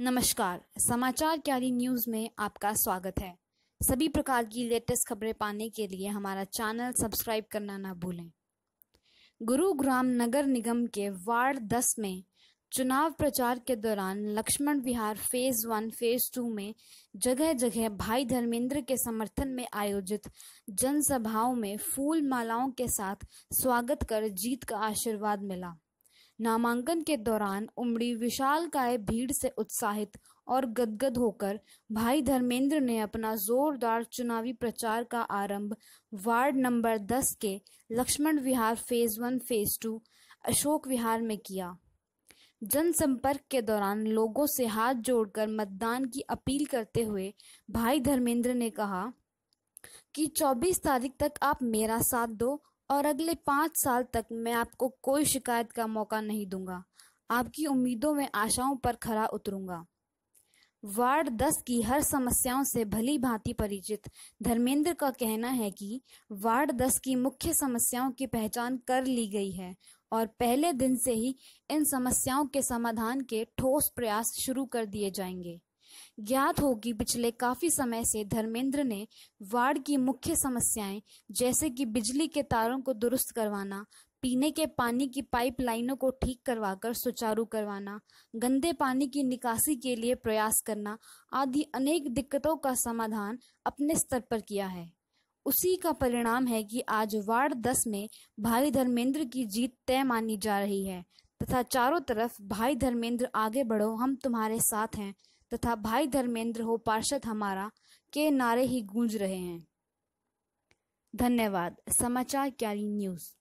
नमस्कार समाचार क्यारी न्यूज में आपका स्वागत है सभी प्रकार की लेटेस्ट खबरें पाने के लिए हमारा चैनल सब्सक्राइब करना ना भूलें गुरुग्राम नगर निगम के वार्ड दस में चुनाव प्रचार के दौरान Laxman Vihar phase one phase two में जगह जगह भाई धर्मेंद्र के समर्थन में आयोजित जनसभाओं में फूल मालाओं के साथ स्वागत कर जीत का आशीर्वाद मिला नामांकन के दौरान उमड़ी विशाल काय भीड़ से उत्साहित और गदगद होकर भाई धर्मेंद्र ने अपना जोरदार चुनावी प्रचार का आरंभ वार्ड नंबर 10 के Laxman Vihar phase one phase two Ashok Vihar में किया जनसंपर्क के दौरान लोगों से हाथ जोड़कर मतदान की अपील करते हुए भाई धर्मेंद्र ने कहा कि 24 तारीख तक आप मेरा साथ दो और अगले पाँच साल तक मैं आपको कोई शिकायत का मौका नहीं दूंगा आपकी उम्मीदों में आशाओं पर खरा उतरूंगा वार्ड दस की हर समस्याओं से भली भांति परिचित धर्मेंद्र का कहना है कि वार्ड दस की मुख्य समस्याओं की पहचान कर ली गई है और पहले दिन से ही इन समस्याओं के समाधान के ठोस प्रयास शुरू कर दिए जाएंगे ज्ञात हो कि पिछले काफी समय से धर्मेंद्र ने वार्ड की मुख्य समस्याएं जैसे कि बिजली के तारों को दुरुस्त करवाना पीने के पानी की पाइप लाइनों को ठीक करवाकर सुचारू करवाना गंदे पानी की निकासी के लिए प्रयास करना आदि अनेक दिक्कतों का समाधान अपने स्तर पर किया है उसी का परिणाम है कि आज वार्ड दस में भाई धर्मेंद्र की जीत तय मानी जा रही है तथा चारों तरफ भाई धर्मेंद्र आगे बढ़ो हम तुम्हारे साथ हैं तथा भाई धर्मेंद्र हो पार्षद हमारा के नारे ही गूंज रहे हैं धन्यवाद समाचार क्यारी न्यूज़